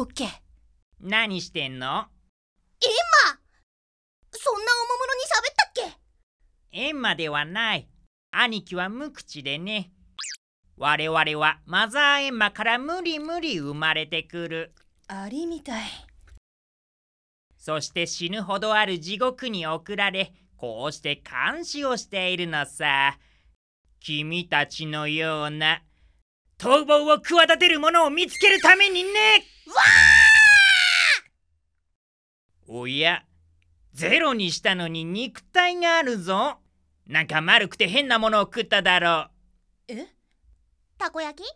オッケー何してんのエンマそんなおもむろに喋ったっけエンマではない兄貴は無口でね我々はマザーエンマから無理無理生まれてくるありみたいそして死ぬほどある地獄に送られこうして監視をしているのさ君たちのような逃亡を企てる者を見つけるためにねおやゼロにしたのに肉体があるぞなんか丸くて変なものを食っただろうえたこ焼き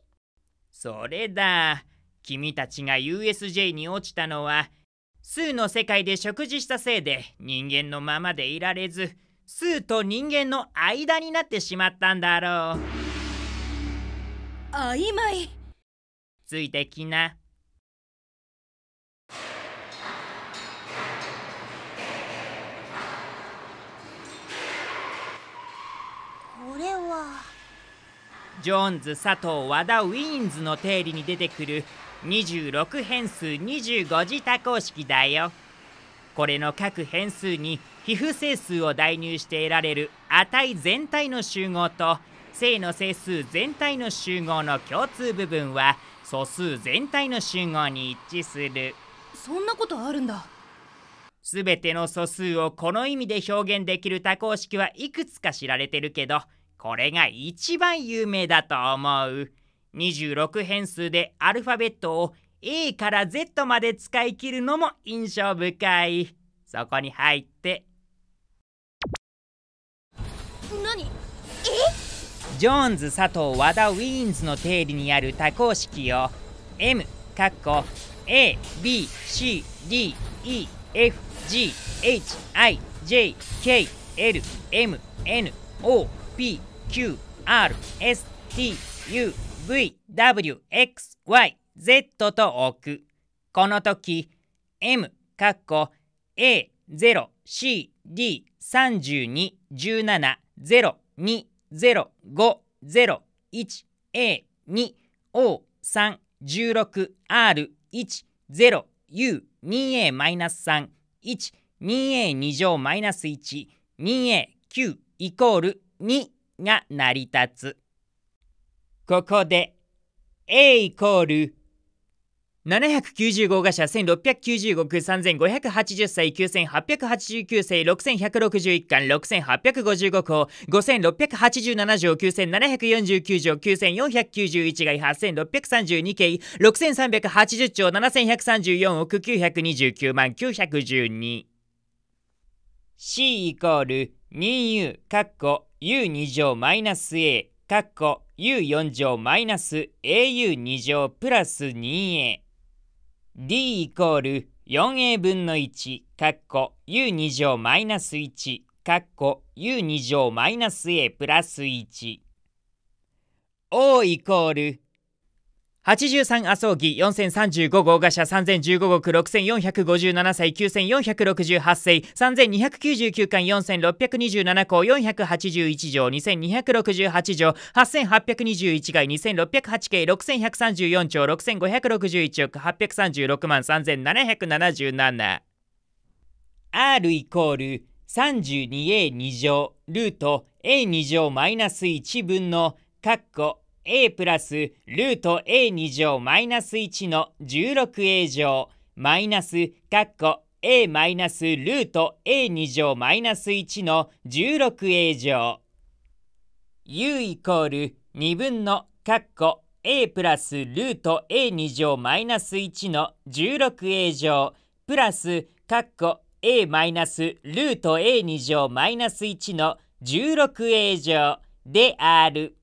それだ君たちが USJ に落ちたのは数の世界で食事したせいで人間のままでいられず数と人間の間になってしまったんだろう。曖昧ついてきなこれはジョーンズ佐藤和田ウィーンズの定理に出てくる26変数25次多項式だよこれの各変数に比膚整数を代入して得られる値全体の集合と正の整数全体の集合の共通部分は素数全体の集合に一致するそんなことあるんだ全ての素数をこの意味で表現できる多項式はいくつか知られてるけどこれが一番有名だと思う26変数でアルファベットを A から Z まで使い切るのも印象深いそこに入って何ジョーンズ佐藤和田ウィーンズの定理にある多項式を M かっこ A B C D E F G H I J K L M N O P Q R S T U V W X Y Z と置くこの時 M かっこ A0 CD321702 0501A2O36R10U2A-312A-2 1乗イ 12A9 コール2が成り立つここで A イコール795が社1695区3580歳9889世6161巻6855項5687条9749条9491外8632計6380兆7134億929万912 C イコール 2U かっこ U2 乗マイナス A かっこ U4 乗マイナス AU2 乗プラス 2A d イコール 4a 分の1括弧 u2 乗マイナス1括弧 u2 乗マイナス a プラス 1o イコール83麻生木4035号が車3015号6457歳9468歳3299巻4627項481条2268条8821回2608系6134兆6561億836万3777 R イコール 32A2 乗ルート A2 乗マイナス1分の括弧 a プラスルート a2 乗マイナス1の 16a 乗マイナスカッコ a マイナスルート a2 乗マイナス1の 16a 乗 u イコール2分のカッコ a プラスルート a2 乗マイナス1の 16a 乗プラスカッコ a マイナスルート a2 乗マイナス1の 16a 乗である。